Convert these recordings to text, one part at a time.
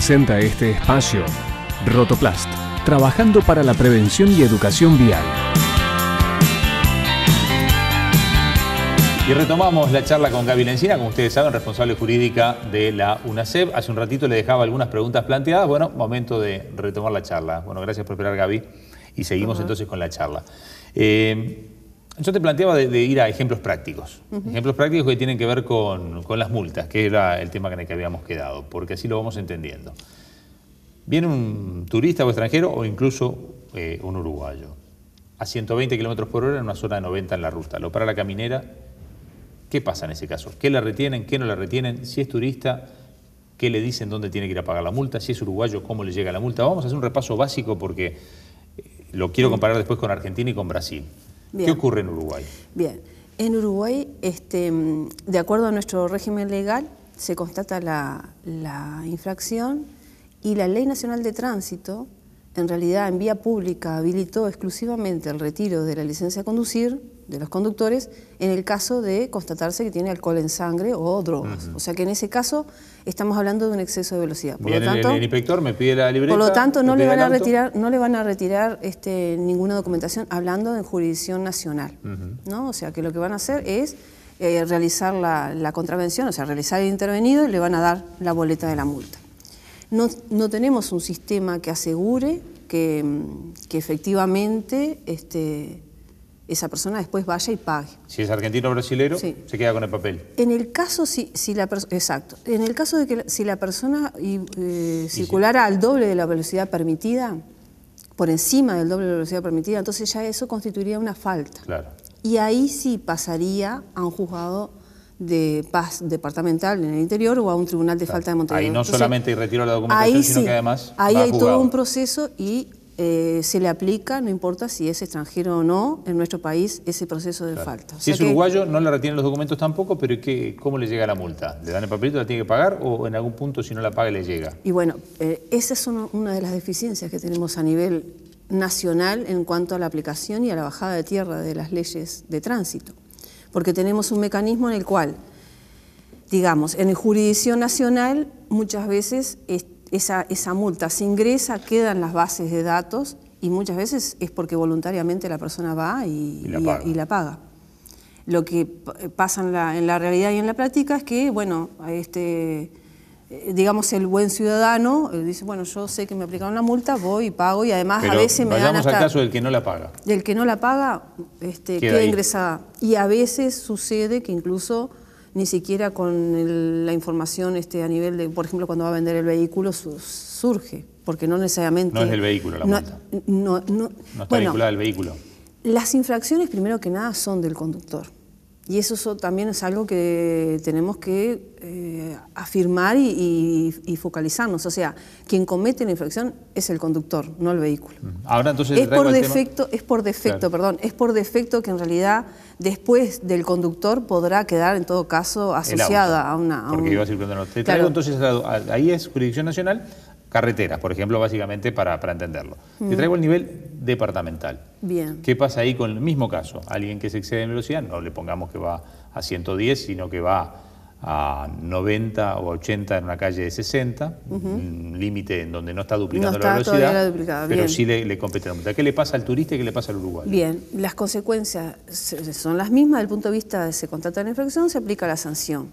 presenta este espacio Rotoplast, trabajando para la prevención y educación vial. Y retomamos la charla con Gaby Lencina, como ustedes saben, responsable jurídica de la UNACEP. Hace un ratito le dejaba algunas preguntas planteadas. Bueno, momento de retomar la charla. Bueno, gracias por esperar, Gaby. Y seguimos entonces con la charla. Eh, yo te planteaba de, ir a ejemplos prácticos. Ejemplos prácticos que tienen que ver con, las multas, que era el tema en el que habíamos quedado, porque así lo vamos entendiendo. Viene un turista o extranjero o incluso eh, un uruguayo a 120 kilómetros por hora en una zona de 90 en la ruta. Lo para la caminera. ¿Qué pasa en ese caso? ¿Qué la retienen? ¿Qué no la retienen? Si es turista, ¿qué le dicen dónde tiene que ir a pagar la multa? Si es uruguayo, ¿cómo le llega la multa? Vamos a hacer un repaso básico porque eh, lo quiero comparar después con Argentina y con Brasil. ¿Qué ocurre en Uruguay? Bien, en Uruguay, este, de acuerdo a nuestro régimen legal, se constata la, la infracción y la Ley Nacional de Tránsito en realidad en vía pública habilitó exclusivamente el retiro de la licencia de conducir de los conductores en el caso de constatarse que tiene alcohol en sangre o drogas. O sea que en ese caso estamos hablando de un exceso de velocidad. Por lo tanto, el, inspector me pide la libreta. Por lo tanto, no le van a retirar, no le van a retirar este, ninguna documentación hablando de jurisdicción nacional. ¿no? O sea que lo que van a hacer es eh, realizar la contravención, o sea, realizar el intervenido y le van a dar la boleta de la multa no, no tenemos un sistema que asegure mm, que, efectivamente este, esa persona después vaya y pague. Si es argentino o brasilero, se queda con el papel. En el caso si, si la exacto. En el caso de que si la persona eh, circulara al doble de la velocidad permitida, por encima del doble de la velocidad permitida, entonces ya eso constituiría una falta. Y ahí sí pasaría a un juzgado de paz departamental en el interior o a un tribunal de falta de montaña. Ahí no solamente hay retiro la documentación, sino que además. Ahí hay todo un proceso y eh, se le aplica, no importa si es extranjero o no, en nuestro país ese proceso de falta. si es uruguayo, no le retienen los documentos tampoco, pero ¿cómo le llega la multa? ¿Le dan el papelito, la tiene que pagar o en algún punto si no la paga le llega? Y bueno, eh, esa es una de las deficiencias que tenemos a nivel nacional en cuanto a la aplicación y a la bajada de tierra de las leyes de tránsito porque tenemos un mecanismo en el cual, digamos, en el jurisdicción nacional muchas veces esa, multa se ingresa, quedan las bases de datos y muchas veces es porque voluntariamente la persona va y, la, paga. Lo que pasa en la, en la, realidad y en la práctica es que, bueno, este, eh, digamos, el buen ciudadano eh, dice, bueno, yo sé que me aplicaron la multa, voy y pago y además a veces me dan hasta... al caso del que no la paga. Del que no la paga este, queda, ingresada. Y a veces sucede que incluso ni siquiera con la información este, a nivel de, por ejemplo, cuando va a vender el vehículo, surge, porque no necesariamente... No es el vehículo la multa. No, no, no, está vinculada al vehículo. Las infracciones, primero que nada, son del conductor. Y eso también es algo que tenemos que eh, afirmar y, focalizarnos. O sea, quien comete la infracción es el conductor, no el vehículo. Mm. Ahora entonces es por defecto, es por defecto, perdón, es por defecto que en realidad después del conductor podrá quedar en todo caso asociada a una. porque claro. entonces ahí es jurisdicción nacional Carreteras, por ejemplo, básicamente para, entenderlo. Te mm. traigo el nivel departamental. Bien. ¿Qué pasa ahí con el mismo caso? Alguien que se excede en velocidad, no le pongamos que va a 110, sino que va a 90 o 80 en una calle de 60, un límite en donde no está duplicando no está la velocidad, pero sí le, compete la ¿Qué le pasa al turista y qué le pasa al uruguayo? Bien, las consecuencias son las mismas desde el punto de vista de se contrata la infracción, se aplica la sanción.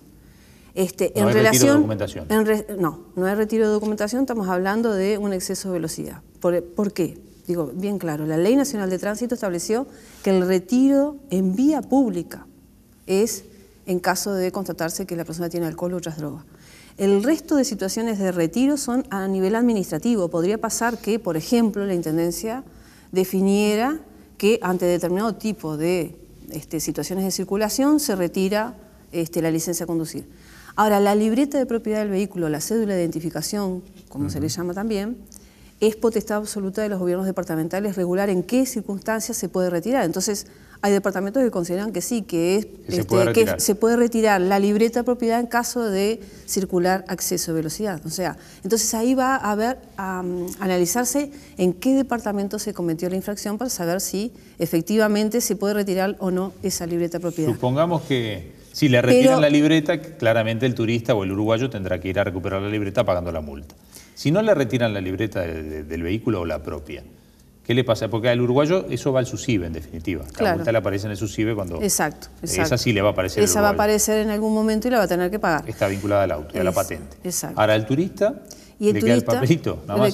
Este, no en relación, retiro de documentación. no, no hay retiro de documentación, estamos hablando de un exceso de velocidad. ¿Por, qué? Digo, bien claro, la Ley Nacional de Tránsito estableció que el retiro en vía pública es en caso de constatarse que la persona tiene alcohol u otras drogas. El resto de situaciones de retiro son a nivel administrativo. Podría pasar que, por ejemplo, la Intendencia definiera que ante determinado tipo de este, situaciones de circulación se retira este, la licencia a conducir. Ahora, la libreta de propiedad del vehículo, la cédula de identificación, como se le llama también, es potestad absoluta de los gobiernos departamentales regular en qué circunstancias se puede retirar. Entonces, hay departamentos que consideran que sí, que, es, que, se, este, puede retirar la libreta de propiedad en caso de circular acceso de velocidad. O sea, entonces ahí va a ver, a analizarse en qué departamento se cometió la infracción para saber si efectivamente se puede retirar o no esa libreta de propiedad. Supongamos que si le retiran la libreta, claramente el turista o el uruguayo tendrá que ir a recuperar la libreta pagando la multa. Si no le retiran la libreta del vehículo o la propia, ¿Qué le pasa? Porque al uruguayo eso va al SUSIBE, en definitiva. La multa le aparece en el SUSIBE cuando... Exacto, exacto. Esa sí le va a aparecer Esa va a aparecer en algún momento y la va a tener que pagar. Está vinculada al auto, a la patente. Exacto. Ahora, el turista... ¿Y el turista, queda el papelito, nada más.